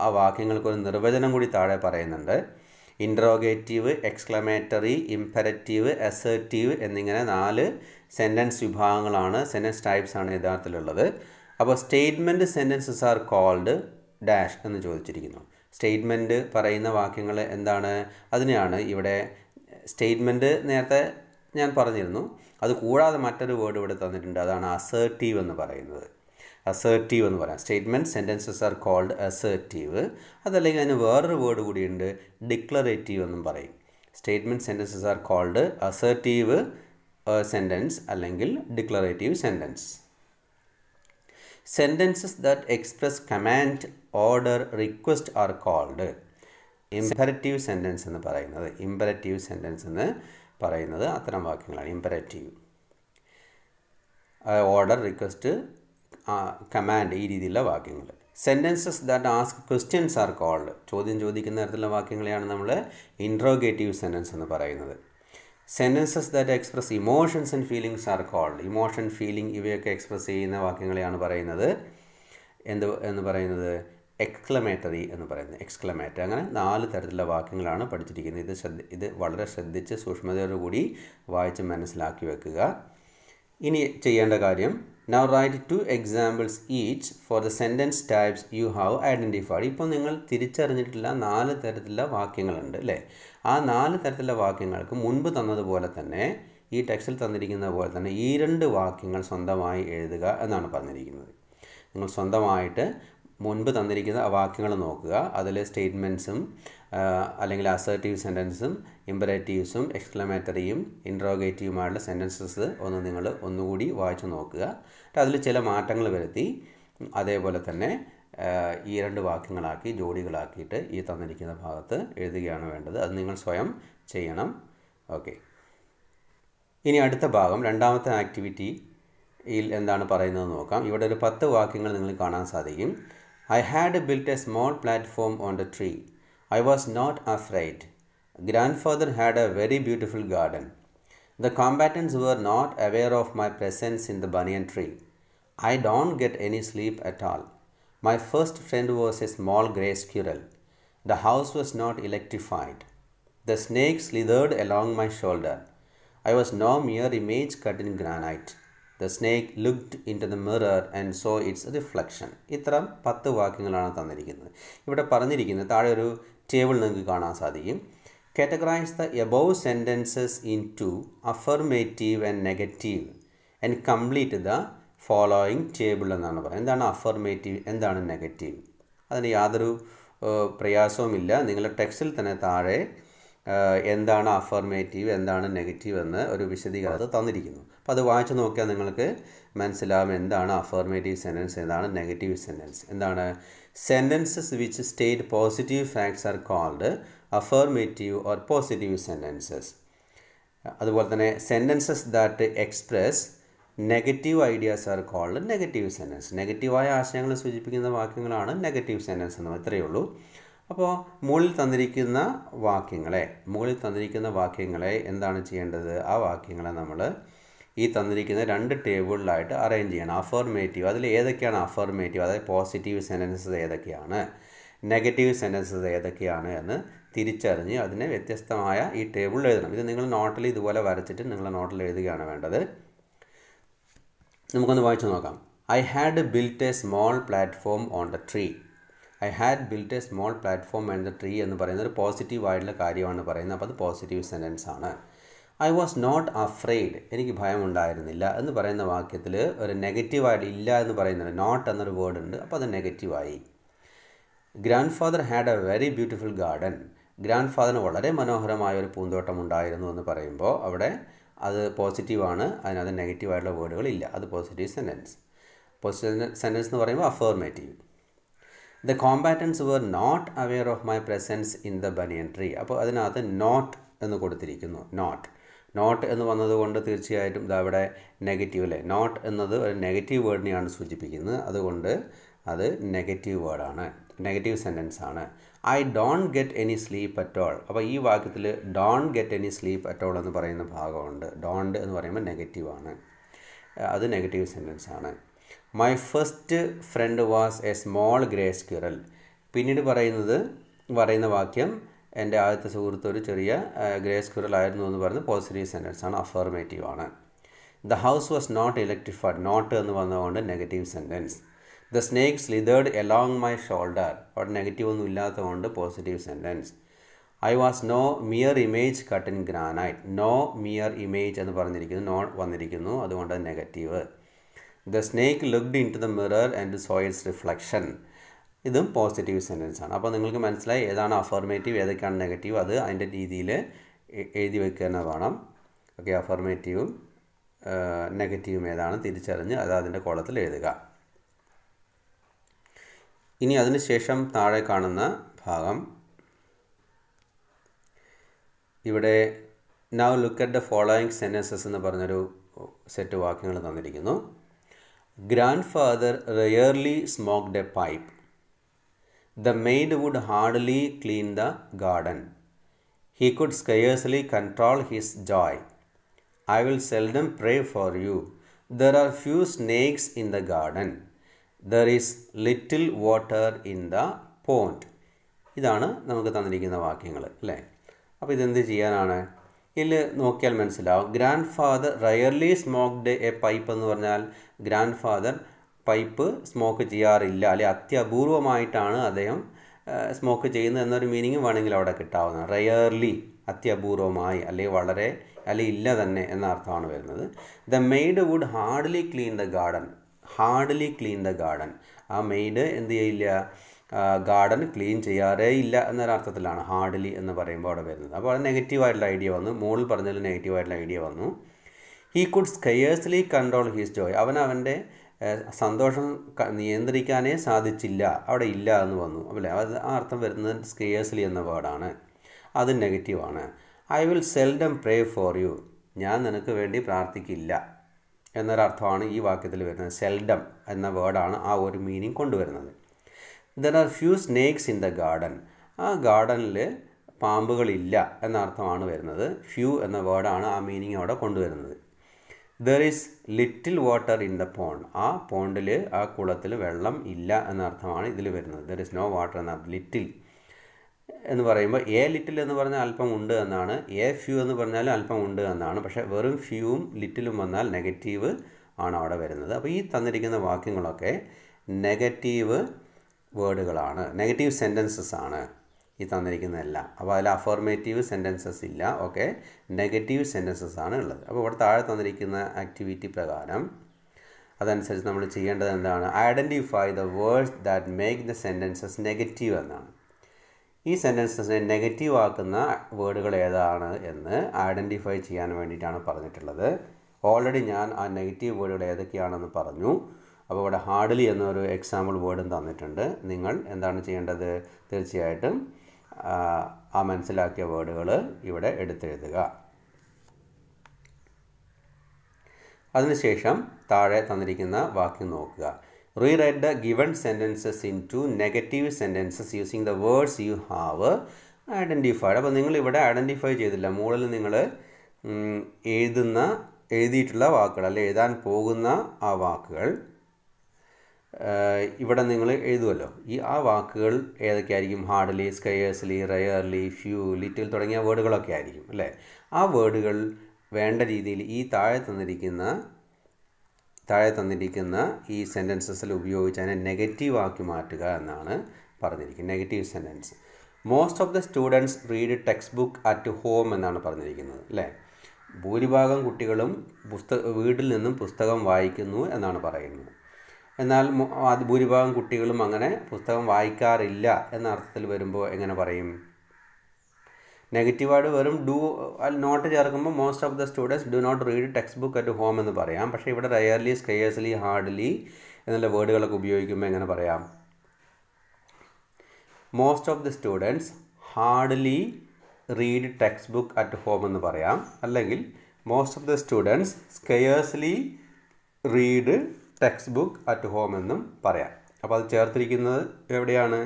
ആ വാക്യങ്ങൾക്കൊരു നിർവചനം കൂടി താഴെ പറയുന്നുണ്ട് ഇൻട്രോഗേറ്റീവ് എക്സ്ക്ലമേറ്ററി ഇംപെരറ്റീവ് അസേർട്ടീവ് എന്നിങ്ങനെ നാല് സെൻറ്റൻസ് വിഭാഗങ്ങളാണ് സെൻറ്റൻസ് ടൈപ്സ് ആണ് യഥാർത്ഥത്തിലുള്ളത് അപ്പോൾ statement sentences are called dash എന്ന് ചോദിച്ചിരിക്കുന്നു സ്റ്റേറ്റ്മെൻറ്റ് പറയുന്ന വാക്യങ്ങൾ എന്താണ് അതിനെയാണ് ഇവിടെ സ്റ്റേറ്റ്മെൻറ്റ് നേരത്തെ ഞാൻ പറഞ്ഞിരുന്നു അത് കൂടാതെ മറ്റൊരു വേർഡ് ഇവിടെ തന്നിട്ടുണ്ട് അതാണ് അസേർട്ടീവ് എന്ന് പറയുന്നത് അസേർട്ടീവ് എന്ന് പറയാം statement sentences are called assertive അതല്ലെങ്കിൽ അതിന് വേറൊരു വേർഡ് കൂടിയുണ്ട് ഡിക്ലറേറ്റീവ് എന്നും പറയും statement sentences are called assertive sentence അല്ലെങ്കിൽ declarative sentence sentences that express command order request are called imperative sentence എന്ന് പറയുന്നത് ഇംപെററ്റീവ് സെൻറ്റൻസ് എന്ന് പറയുന്നത് അത്തരം വാക്യങ്ങളാണ് ഇംപെററ്റീവ് ഓർഡർ റിക്വസ്റ്റ് കമാൻഡ് ഈ രീതിയിലുള്ള വാക്യങ്ങൾ sentences that ask questions are called ചോദ്യം ചോദിക്കുന്ന തരത്തിലുള്ള വാക്യങ്ങളെയാണ് നമ്മൾ ഇൻട്രോഗേറ്റീവ് സെൻറ്റൻസ് എന്ന് പറയുന്നത് sentences that express emotions and feelings are called emotion feeling ഇവയൊക്കെ എക്സ്പ്രസ് ചെയ്യുന്ന വാക്യങ്ങളെയാണ് പറയുന്നത് എന്ത് എന്ന് പറയുന്നത് എക്സ്ക്ലമേറ്ററി എന്ന് പറയുന്നത് എക്സ്ക്ലമേറ്ററി അങ്ങനെ നാല് തരത്തിലുള്ള വാക്യങ്ങളാണ് പഠിച്ചിരിക്കുന്നത് ഇത് ശ്രദ്ധ ഇത് വളരെ ശ്രദ്ധിച്ച് സൂക്ഷ്മതയോടുകൂടി വായിച്ച് മനസ്സിലാക്കി വെക്കുക ഇനി ചെയ്യേണ്ട കാര്യം now write two examples each for the sentence types you have identified ഇപ്പോൾ നിങ്ങൾ തിരിച്ചറിഞ്ഞിട്ടുള്ള നാല് തരത്തിലുള്ള വാക്യങ്ങളുണ്ട് അല്ലേ ആ നാല് തരത്തിലുള്ള വാക്യങ്ങൾക്ക് മുൻപ് തന്നതുപോലെ തന്നെ ഈ ടെക്സ്റ്റിൽ തന്നിരിക്കുന്ന പോലെ തന്നെ ഈ രണ്ട് വാക്യങ്ങൾ സ്വന്തമായി എഴുതുക എന്നാണ് പറഞ്ഞിരിക്കുന്നത് നിങ്ങൾ സ്വന്തമായിട്ട് മുൻപ് തന്നിരിക്കുന്ന വാക്യങ്ങൾ നോക്കുക അതിൽ സ്റ്റേറ്റ്മെൻറ്റ്സും അല്ലെങ്കിൽ അസേർട്ടീവ് സെൻറ്റൻസും ഇമ്പറേറ്റീവ്സും എക്സ്ക്ലമേറ്ററിയും ഇൻട്രോഗേറ്റീവുമായിട്ടുള്ള സെൻറ്റൻസസ് ഒന്ന് നിങ്ങൾ ഒന്നുകൂടി വായിച്ചു നോക്കുക അതിൽ ചില മാറ്റങ്ങൾ വരുത്തി അതേപോലെ തന്നെ ഈ രണ്ട് വാക്യങ്ങളാക്കി ജോഡികളാക്കിയിട്ട് ഈ തന്നിരിക്കുന്ന ഭാഗത്ത് എഴുതുകയാണ് വേണ്ടത് അത് നിങ്ങൾ സ്വയം ചെയ്യണം ഓക്കെ ഇനി അടുത്ത ഭാഗം രണ്ടാമത്തെ ആക്ടിവിറ്റിയിൽ എന്താണ് പറയുന്നത് നോക്കാം ഇവിടെ ഒരു പത്ത് വാക്യങ്ങൾ നിങ്ങൾ കാണാൻ സാധിക്കും I had built a small platform on the tree. I was not afraid. Grandfather had a very beautiful garden. The combatants were not aware of my presence in the banyan tree. I don't get any sleep at all. My first friend was a small gray squirrel. The house was not electrified. The snake slithered along my shoulder. I was no mere image cut in granite. The snake looked into the mirror and saw its reflection ഇത്തരം പത്ത് വാക്യങ്ങളാണ് തന്നിരിക്കുന്നത് ഇവിടെ പറഞ്ഞിരിക്കുന്നത് താഴെ ഒരു table നിങ്ങൾക്ക് കാണാൻ സാധിക്കും categorize the above sentences into affirmative and negative and complete the following table എന്നാണ് പറയുന്നത് എന്താണ് അഫർമേറ്റീവ് എന്താണ് നെഗറ്റീവ് അതിന് യാതൊരു പ്രയാസവുമില്ല നിങ്ങളുടെ ടെക്സ്റ്റിൽ തന്നെ താഴെ എന്താണ് അഫർമേറ്റീവ് എന്താണ് നെഗറ്റീവ് എന്ന് ഒരു വിശദീകരണത് തന്നിരിക്കുന്നു അപ്പോൾ അത് വായിച്ചു നോക്കിയാൽ നിങ്ങൾക്ക് മനസ്സിലാവും എന്താണ് അഫർമേറ്റീവ് സെൻറ്റൻസ് എന്താണ് നെഗറ്റീവ് സെൻറ്റൻസ് എന്താണ് sentences which state positive facts are called affirmative or positive sentences അതുപോലെ തന്നെ sentences that express negative ideas are called negative sentence നെഗറ്റീവായ ആശയങ്ങൾ സൂചിപ്പിക്കുന്ന വാക്യങ്ങളാണ് നെഗറ്റീവ് സെൻറ്റൻസ് എന്ന് ഇത്രയേ ഉള്ളൂ അപ്പോൾ മുകളിൽ തന്നിരിക്കുന്ന വാക്യങ്ങളെ മുകളിൽ തന്നിരിക്കുന്ന വാക്യങ്ങളെ എന്താണ് ചെയ്യേണ്ടത് ആ വാക്യങ്ങളെ നമ്മൾ ഈ തന്നിരിക്കുന്ന രണ്ട് ടേബിളിലായിട്ട് അറേഞ്ച് ചെയ്യണം അഫർമേറ്റീവ് അതിൽ ഏതൊക്കെയാണ് അഫർമേറ്റീവ് അതായത് പോസിറ്റീവ് സെൻറ്റൻസസ് ഏതൊക്കെയാണ് നെഗറ്റീവ് സെൻറ്റൻസസ് ഏതൊക്കെയാണ് എന്ന് തിരിച്ചറിഞ്ഞ് അതിനെ വ്യത്യസ്തമായ ഈ ടേബിളിൽ എഴുതണം ഇത് നിങ്ങൾ നോട്ടിൽ ഇതുപോലെ വരച്ചിട്ട് നിങ്ങളുടെ നോട്ടിൽ എഴുതുകയാണ് വേണ്ടത് നമുക്കൊന്ന് വായിച്ചു നോക്കാം I had built a small platform on the tree I had built a small platform and the tree എന്ന് പറയുന്നത് ഒരു പോസിറ്റീവ് ആയിട്ടുള്ള കാര്യമാണ് പറയുന്നത് അപ്പോൾ അത് പോസിറ്റീവ് സെൻറ്റൻസ് ആണ് ഐ വാസ് നോട്ട് അഫ്രെയ്ഡ് എനിക്ക് ഭയമുണ്ടായിരുന്നില്ല എന്ന് പറയുന്ന വാക്യത്തിൽ ഒരു നെഗറ്റീവായിട്ട് ഇല്ല എന്ന് പറയുന്നുണ്ട് നോട്ട് എന്നൊരു വേർഡ് ഉണ്ട് അപ്പോൾ അത് നെഗറ്റീവായി grandfather had a very beautiful garden ഗ്രാൻഡ് ഫാദറിന് വളരെ മനോഹരമായ ഒരു പൂന്തോട്ടം ഉണ്ടായിരുന്നു എന്ന് പറയുമ്പോൾ അവിടെ അത് പോസിറ്റീവാണ് അതിനകത്ത് നെഗറ്റീവായിട്ടുള്ള വേർഡുകൾ ഇല്ല അത് പോസിറ്റീവ് സെൻറ്റൻസ് പോസിറ്റീവ് സെൻറ്റൻസ് എന്ന് പറയുമ്പോൾ affirmative the combatants were not aware of my presence in the banyan tree അപ്പോൾ അതിനകത്ത് നോട്ട് എന്ന് കൊടുത്തിരിക്കുന്നു നോട്ട് നോട്ട് എന്ന് വന്നതുകൊണ്ട് തീർച്ചയായിട്ടും ഇതവിടെ നെഗറ്റീവ് അല്ലേ നോട്ട് എന്നത് ഒരു നെഗറ്റീവ് വേർഡിനെയാണ് സൂചിപ്പിക്കുന്നത് അതുകൊണ്ട് അത് നെഗറ്റീവ് വേർഡാണ് നെഗറ്റീവ് സെൻറ്റൻസ് ആണ് I don't get any sleep at all അപ്പോൾ ഈ വാക്യത്തിൽ don't get any sleep at all എന്ന് പറയുന്ന ഭാഗമുണ്ട് ഡോണ്ട് എന്ന് പറയുമ്പോൾ നെഗറ്റീവാണ് അത് നെഗറ്റീവ് സെൻറ്റൻസ് ആണ് my first friend was a small grey squirrel പിന്നീട് പറയുന്നത് പറയുന്ന വാക്യം എൻ്റെ ആദ്യത്തെ സുഹൃത്ത് ഒരു ചെറിയ ഗ്രേ സ്ക്വിറൽ ആയിരുന്നു എന്ന് പറയുന്നത് പോസിറ്റീവ് സെൻറ്റൻസ് ആണ് അഫർമേറ്റീവ് ആണ് the house was not electrified not എന്ന് വന്നതുകൊണ്ട് negative sentence the snakes slithered along my shoulder അവിടെ നെഗറ്റീവ് ഒന്നും ഇല്ലാത്തതുകൊണ്ട് positive sentence I was no mere image cut in granite no mere image എന്ന് പറഞ്ഞിരിക്കുന്നു no വന്നിരിക്കുന്നു അതുകൊണ്ട് negative the snake looked into the mirror and saw its reflection ഇതും positive sentence ആണ് അപ്പോൾ നിങ്ങൾക്ക് മനസ്സിലായി ഏതാണ് അഫർമേറ്റീവ് ഏതൊക്കെയാണ് നെഗറ്റീവ് അത് അതിൻ്റെ രീതിയിൽ എഴുതി വെക്കുക തന്നെ വേണം ഓക്കെ അഫർമേറ്റീവും നെഗറ്റീവും ഏതാണ് തിരിച്ചറിഞ്ഞ് അത് അതിൻ്റെ കോളത്തിൽ എഴുതുക ഇനി അതിനുശേഷം താഴെ കാണുന്ന ഭാഗം ഇവിടെ now look at the following sentences എന്ന് പറഞ്ഞൊരു സെറ്റ് വാക്യങ്ങൾ തന്നിരിക്കുന്നു grandfather rarely smoked a pipe The maid would hardly clean the garden. He could scarcely control his joy. I will seldom pray for you. There are few snakes in the garden. There is little water in the pond ഇതാണ് നമുക്ക് തന്നിരിക്കുന്ന വാക്യങ്ങൾ അല്ലേ അപ്പോൾ ഇതെന്ത് ചെയ്യാനാണ് ഇതിൽ നോക്കിയാൽ മനസ്സിലാവും grandfather rarely smoked a pipe എന്ന് പറഞ്ഞാൽ ഗ്രാൻഡ് ഫാദർ പൈപ്പ് സ്മോക്ക് ചെയ്യാറില്ല അല്ലെ അത്യപൂർവമായിട്ടാണ് അദ്ദേഹം സ്മോക്ക് ചെയ്യുന്നത് എന്നൊരു മീനിങ് വേണമെങ്കിൽ അവിടെ കിട്ടാവുന്ന റെയർലി അത്യപൂർവമായി അല്ലെ വളരെ അല്ലെ ഇല്ല തന്നെ എന്ന അർത്ഥമാണ് വരുന്നത് the maid would hardly clean the garden hardly clean the garden ആ മെയ്ഡ് എന്ത് ചെയ്യില്ല ഗാർഡൻ ക്ലീൻ ചെയ്യാറേ ഇല്ല എന്നൊരർത്ഥത്തിലാണ് ഹാർഡ്ലി എന്ന് പറയുമ്പോൾ അവിടെ വരുന്നത് അപ്പോൾ അവിടെ നെഗറ്റീവായിട്ടുള്ള ഐഡിയ വന്നു മുകളിൽ പറഞ്ഞതിൽ നെഗറ്റീവായിട്ടുള്ള ഐഡിയ വന്നു he could scarcely control his joy അവൻ അവൻ്റെ സന്തോഷം നിയന്ത്രിക്കാനേ സാധിച്ചില്ല അവിടെ ഇല്ല എന്ന് വന്നു അല്ലേ അത് ആ അർത്ഥം വരുന്നത് സ്കേഴ്സ്ലി എന്ന വേർഡാണ് അത് നെഗറ്റീവാണ് I will seldom pray for you ഞാൻ നിനക്ക് വേണ്ടി പ്രാർത്ഥിക്കില്ല എന്നൊരർത്ഥമാണ് ഈ വാക്യത്തിൽ വരുന്നത് സെൽഡം എന്ന വേർഡാണ് ആ ഒരു മീനിങ് കൊണ്ടുവരുന്നത് there are few snakes in the garden ആ ഗാർഡനിൽ പാമ്പുകളില്ല എന്ന അർത്ഥമാണ് വരുന്നത് ഫ്യൂ എന്ന വേർഡാണ് ആ മീനിങ് അവിടെ കൊണ്ടുവരുന്നത് there is little water in the pond ആ പോണ്ടിൽ ആ കുളത്തിൽ വെള്ളം ഇല്ല എന്നർത്ഥമാണ് ഇതിൽ വരുന്നത് ദർ ഇസ് നോ വാട്ടർ എന്ന ലിറ്റിൽ എന്ന് പറയുമ്പോൾ എ ലിറ്റിൽ എന്ന് പറഞ്ഞാൽ അല്പം ഉണ്ട് എന്നാണ് എ ഫ്യൂ എന്ന് പറഞ്ഞാൽ അല്പം ഉണ്ട് എന്നാണ് പക്ഷേ വെറും ഫ്യൂവും ലിറ്റിലും വന്നാൽ നെഗറ്റീവ് ആണ് അവിടെ വരുന്നത് അപ്പോൾ ഈ തന്നിരിക്കുന്ന വാക്യങ്ങളൊക്കെ നെഗറ്റീവ് വേർഡുകളാണ് നെഗറ്റീവ് സെൻറ്റൻസസ് ആണ് ഈ തന്നിരിക്കുന്നതല്ല അപ്പോൾ അതിൽ അഫോർമേറ്റീവ് സെൻറ്റൻസസ് ഇല്ല ഓക്കെ നെഗറ്റീവ് സെൻറ്റൻസസ് ആണ് ഉള്ളത് അപ്പോൾ ഇവിടെ താഴെ തന്നിരിക്കുന്ന ആക്ടിവിറ്റി പ്രകാരം അതനുസരിച്ച് നമ്മൾ ചെയ്യേണ്ടത് എന്താണ് identify the words that make the sentences negative എന്നാണ് ഈ സെൻറ്റൻസസിനെ നെഗറ്റീവ് ആക്കുന്ന വേർഡുകൾ ഏതാണ് എന്ന് ഐഡൻറ്റിഫൈ ചെയ്യാൻ വേണ്ടിയിട്ടാണ് പറഞ്ഞിട്ടുള്ളത് ഓൾറെഡി ഞാൻ ആ നെഗറ്റീവ് വേർഡുകൾ ഏതൊക്കെയാണെന്ന് പറഞ്ഞു അപ്പോൾ ഇവിടെ ഹാർഡ്ലി എന്നൊരു എക്സാമ്പിൾ വേർഡും തന്നിട്ടുണ്ട് നിങ്ങൾ എന്താണ് ചെയ്യേണ്ടത് തീർച്ചയായിട്ടും ആ മനസ്സിലാക്കിയ വേർഡുകൾ ഇവിടെ എടുത്തെഴുതുക അതിനുശേഷം താഴെ തന്നിരിക്കുന്ന വാക്യം നോക്കുക rewrite the given sentences into negative sentences using the words you have identified അപ്പോൾ നിങ്ങൾ ഇവിടെ ഐഡൻറ്റിഫൈ ചെയ്തില്ല മുകളിൽ നിങ്ങൾ എഴുതുന്ന എഴുതിയിട്ടുള്ള വാക്കുകൾ അല്ലെ എഴുതാൻ പോകുന്ന ആ വാക്കുകൾ ഇവിടെ നിങ്ങൾ എഴുതുമല്ലോ ഈ ആ വാക്കുകൾ ഏതൊക്കെയായിരിക്കും hardly scarcely rarely few little തുടങ്ങിയ വേർഡുകളൊക്കെ ആയിരിക്കും അല്ലേ ആ വേർഡുകൾ വേണ്ട രീതിയിൽ ഈ താഴെ തന്നിരിക്കുന്ന താഴെ തന്നിരിക്കുന്ന ഈ സെൻറ്റൻസസിൽ ഉപയോഗിച്ച് അതിനെ നെഗറ്റീവ് ആക്കി മാറ്റുക എന്നാണ് പറഞ്ഞിരിക്കുന്നത് negative sentence most of the students read text book at home എന്നാണ് പറഞ്ഞിരിക്കുന്നത് അല്ലേ ഭൂരിഭാഗം കുട്ടികളും പുസ്തക വീട്ടിൽ നിന്നും പുസ്തകം വായിക്കുന്നു എന്നാണ് പറയുന്നത് എന്നാൽ ഭൂരിഭാഗം കുട്ടികളും അങ്ങനെ പുസ്തകം വായിക്കാറില്ല എന്ന അർത്ഥത്തിൽ വരുമ്പോൾ എങ്ങനെ പറയും നെഗറ്റീവായിട്ട് വെറും ഡു നോട്ട് ചേർക്കുമ്പോൾ most of the students do not read text book at home എന്ന് പറയാം പക്ഷേ ഇവിടെ റയർലി സ്കെയർസ്ലി ഹാർഡ്ലി എന്നുള്ള വേർഡുകളൊക്കെ ഉപയോഗിക്കുമ്പോൾ എങ്ങനെ പറയാം most of the students hardly read text book at home എന്ന് പറയാം അല്ലെങ്കിൽ most of the students scarcely read text book at home എന്നും പറയാം അപ്പോൾ അത് ചേർത്തിരിക്കുന്നത് എവിടെയാണ്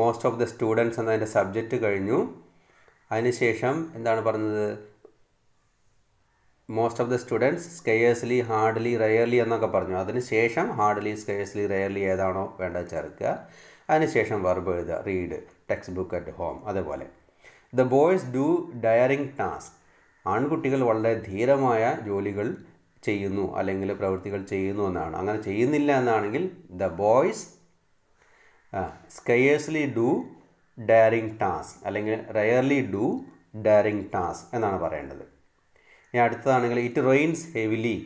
മോസ്റ്റ് ഓഫ് ദ സ്റ്റുഡൻസ് എന്നതിൻ്റെ സബ്ജക്റ്റ് കഴിഞ്ഞു അതിനുശേഷം എന്താണ് പറഞ്ഞത് most of the students scarcely hardly rarely എന്നൊക്കെ പറഞ്ഞു അതിനുശേഷം ഹാർഡ്ലി സ്കെയേഴ്സ്ലി റെയർലി ഏതാണോ വേണ്ടത് ചേർക്കുക അതിനുശേഷം വർബ് എഴുതുക read text book at home അതേപോലെ the boys do daring task ആൺകുട്ടികൾ വളരെ ധീരമായ ജോലികൾ ചെയ്യുന്നു അല്ലെങ്കിൽ പ്രവൃത്തികൾ ചെയ്യുന്നു എന്നാണ് അങ്ങനെ ചെയ്യുന്നില്ല എന്നാണെങ്കിൽ the boys scarcely do daring task അല്ലെങ്കിൽ റയർലി ഡു ഡയറിങ് ടാസ്ക് എന്നാണ് പറയേണ്ടത് ഇനി അടുത്തതാണെങ്കിൽ ഇറ്റ് റെയിൻസ് ഹെവിലി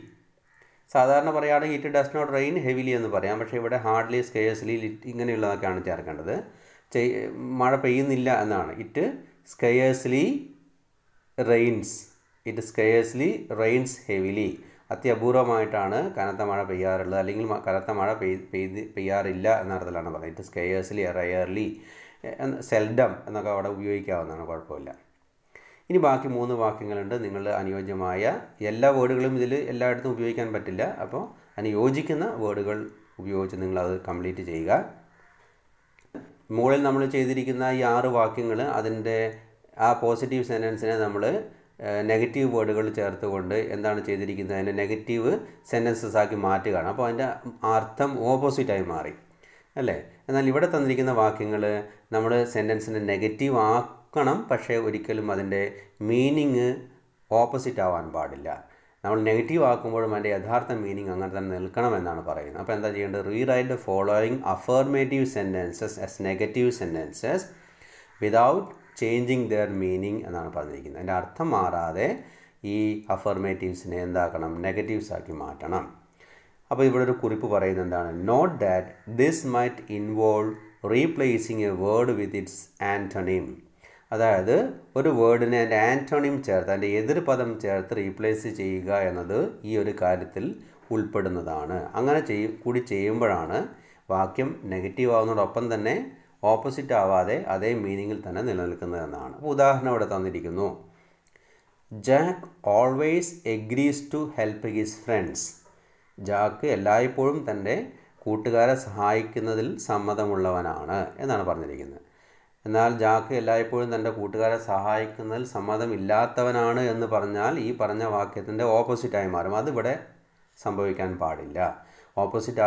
സാധാരണ പറയുകയാണെങ്കിൽ it does not rain heavily എന്ന് പറയാം പക്ഷേ ഇവിടെ ഹാർഡ്ലി ലിറ്റ് ഇങ്ങനെയുള്ളതൊക്കെയാണ് ചേർക്കേണ്ടത് മഴ പെയ്യുന്നില്ല എന്നാണ് it scarcely rains it scarcely rains heavily അത്യപൂർവമായിട്ടാണ് കനത്ത മഴ പെയ്യാറുള്ളത് അല്ലെങ്കിൽ കനത്ത മഴ പെയ് പെയ്ത് പെയ്യാറില്ല എന്ന അർത്ഥത്തിലാണ് പറയുന്നത് ഇറ്റ് സ്കെയേഴ്സ്ലി റയർലി സെൽഡം എന്നൊക്കെ അവിടെ ഉപയോഗിക്കാവുന്നതാണ് കുഴപ്പമില്ല ഇനി ബാക്കി മൂന്ന് വാക്യങ്ങളുണ്ട് നിങ്ങൾ അനുയോജ്യമായ എല്ലാ വേർഡുകളും ഇതിൽ എല്ലായിടത്തും ഉപയോഗിക്കാൻ പറ്റില്ല അപ്പോൾ അനുയോജിക്കുന്ന വേർഡുകൾ ഉപയോഗിച്ച് നിങ്ങൾ അത് കംപ്ലീറ്റ് ചെയ്യുക മുകളിൽ നമ്മൾ ചെയ്തിരിക്കുന്ന ഈ ആറ് വാക്യങ്ങൾ അതിൻ്റെ ആ പോസിറ്റീവ് സെൻറ്റൻസിനെ നമ്മൾ നെഗറ്റീവ് വേർഡുകൾ ചേർത്തുകൊണ്ട് എന്താണ് ചെയ്തിരിക്കുന്നത് അതിനെ നെഗറ്റീവ് സെൻറ്റൻസസ് ആക്കി മാറ്റുകയാണ് അപ്പോൾ അതിൻ്റെ അർത്ഥം ഓപ്പോസിറ്റായി മാറി അല്ലേ എന്നാൽ ഇവിടെ തന്നിരിക്കുന്ന വാക്യങ്ങൾ നമ്മൾ സെൻറ്റൻസിനെ നെഗറ്റീവ് ആക്കണം പക്ഷേ ഒരിക്കലും അതിൻ്റെ മീനിങ് ഓപ്പോസിറ്റ് ആവാൻ പാടില്ല നമ്മൾ നെഗറ്റീവ് ആക്കുമ്പോഴും അതിൻ്റെ യഥാർത്ഥ മീനിങ് അങ്ങനെ തന്നെ നിൽക്കണമെന്നാണ് പറയുന്നത് അപ്പോൾ എന്താ ചെയ്യേണ്ടത് write the following affirmative sentences as negative sentences without changing their meaning എന്നാണ് പറഞ്ഞിരിക്കുന്നത് അതിൻ്റെ അർത്ഥം മാറാതെ ഈ അഫർമേറ്റീവ്സിനെ എന്താക്കണം നെഗറ്റീവ്സ് ആക്കി മാറ്റണം അപ്പോൾ ഇവിടെ ഒരു കുറിപ്പ് പറയുന്നത് എന്താണ് note that this might involve replacing a word with its antonym അതായത് ഒരു വേർഡിനെ അതിൻ്റെ ആൻറ്റോണിം ചേർത്ത് അതിൻ്റെ എതിർപദം ചേർത്ത് റീപ്ലേസ് ചെയ്യുക എന്നത് ഈ ഒരു കാര്യത്തിൽ ഉൾപ്പെടുന്നതാണ് അങ്ങനെ ചെയ്യും കൂടി ചെയ്യുമ്പോഴാണ് വാക്യം നെഗറ്റീവ് ആകുന്നതോടൊപ്പം തന്നെ ഓപ്പോസിറ്റ് ആവാതെ അതേ മീനിങ്ങിൽ തന്നെ നിലനിൽക്കുന്നതെന്നാണ് അപ്പോൾ ഉദാഹരണം ഇവിടെ തന്നിരിക്കുന്നു Jack always agrees to help his friends Jack എല്ലായ്പ്പോഴും തൻ്റെ കൂട്ടുകാരെ സഹായിക്കുന്നതിൽ സമ്മതമുള്ളവനാണ് എന്നാണ് പറഞ്ഞിരിക്കുന്നത് എന്നാൽ ജാക്ക് എല്ലായ്പ്പോഴും തൻ്റെ കൂട്ടുകാരെ സഹായിക്കുന്നതിൽ സമ്മതമില്ലാത്തവനാണ് എന്ന് പറഞ്ഞാൽ ഈ പറഞ്ഞ വാക്യത്തിൻ്റെ ഓപ്പോസിറ്റായി മാറും അതിവിടെ സംഭവിക്കാൻ പാടില്ല ഓപ്പോസിറ്റ്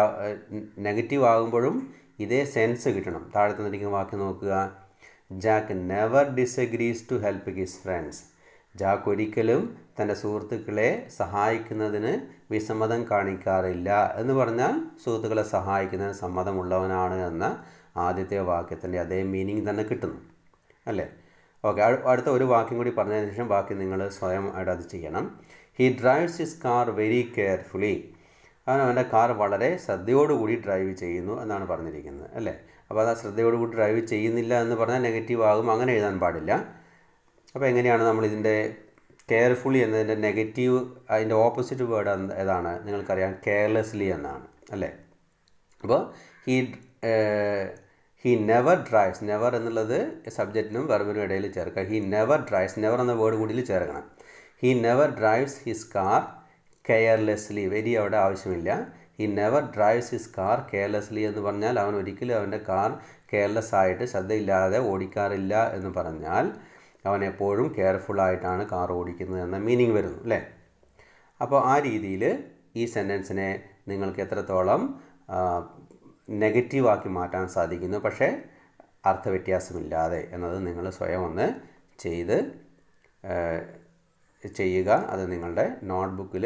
നെഗറ്റീവ് ആകുമ്പോഴും ഇതേ സെൻസ് കിട്ടണം താഴെ തന്നിരിക്കുന്ന വാക്ക് നോക്കുക Jack never disagrees to help his friends Jack ഒരിക്കലും തൻ്റെ സുഹൃത്തുക്കളെ സഹായിക്കുന്നതിന് വിസമ്മതം കാണിക്കാറില്ല എന്ന് പറഞ്ഞാൽ സുഹൃത്തുക്കളെ സഹായിക്കുന്നതിന് സമ്മതമുള്ളവനാണ് എന്ന ആദ്യത്തെ വാക്യത്തിൻ്റെ അതേ മീനിങ് തന്നെ കിട്ടുന്നു അല്ലേ ഓക്കെ അടുത്ത ഒരു വാക്യം കൂടി പറഞ്ഞതിന് ശേഷം ബാക്കി നിങ്ങൾ സ്വയം അവിടെ അത് ചെയ്യണം he drives his car very carefully അവൻ അവൻ്റെ കാർ വളരെ ശ്രദ്ധയോടുകൂടി ഡ്രൈവ് ചെയ്യുന്നു എന്നാണ് പറഞ്ഞിരിക്കുന്നത് അല്ലേ അപ്പോൾ അത് ആ ശ്രദ്ധയോടുകൂടി ഡ്രൈവ് ചെയ്യുന്നില്ല എന്ന് പറഞ്ഞാൽ നെഗറ്റീവ് ആകും അങ്ങനെ എഴുതാൻ പാടില്ല അപ്പോൾ എങ്ങനെയാണ് നമ്മൾ ഇതിൻ്റെ കെയർഫുള്ളി എന്നതിൻ്റെ നെഗറ്റീവ് അതിൻ്റെ ഓപ്പോസിറ്റ് വേർഡ് ഏതാണ് നിങ്ങൾക്കറിയാം കെയർലെസ്ലി എന്നാണ് അല്ലേ അപ്പോൾ he he never drives never എന്നുള്ളത് സബ്ജക്റ്റിനും വെർബിനും ഇടയിൽ ചേർക്കുക ഹി നെവർ ഡ്രൈവ്സ് നെവർ എന്ന വേർഡ് കൂടിയിൽ ചേർക്കണം he never drives his car carelessly very അവിടെ ആവശ്യമില്ല ഈ never drives his car carelessly എന്ന് പറഞ്ഞാൽ അവൻ ഒരിക്കലും അവൻ്റെ കാർ കെയർലെസ് ആയിട്ട് ശ്രദ്ധയില്ലാതെ ഓടിക്കാറില്ല എന്ന് പറഞ്ഞാൽ അവൻ എപ്പോഴും ആയിട്ടാണ് കാർ ഓടിക്കുന്നത് എന്ന മീനിങ് വരുന്നു അല്ലേ അപ്പോൾ ആ രീതിയിൽ ഈ സെൻറ്റൻസിനെ നിങ്ങൾക്ക് എത്രത്തോളം നെഗറ്റീവാക്കി മാറ്റാൻ സാധിക്കുന്നു പക്ഷേ അർത്ഥവ്യത്യാസമില്ലാതെ എന്നത് നിങ്ങൾ സ്വയം ഒന്ന് ചെയ്ത് ചെയ്യുക അത് നിങ്ങളുടെ നോട്ട്ബുക്കിൽ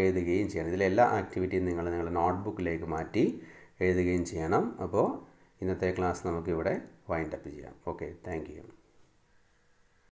എഴുതുകയും ചെയ്യണം ഇതിലെല്ലാ ആക്ടിവിറ്റിയും നിങ്ങൾ നിങ്ങളുടെ നോട്ട്ബുക്കിലേക്ക് മാറ്റി എഴുതുകയും ചെയ്യണം അപ്പോൾ ഇന്നത്തെ ക്ലാസ് നമുക്കിവിടെ വൈൻഡപ്പ് ചെയ്യാം ഓക്കെ താങ്ക്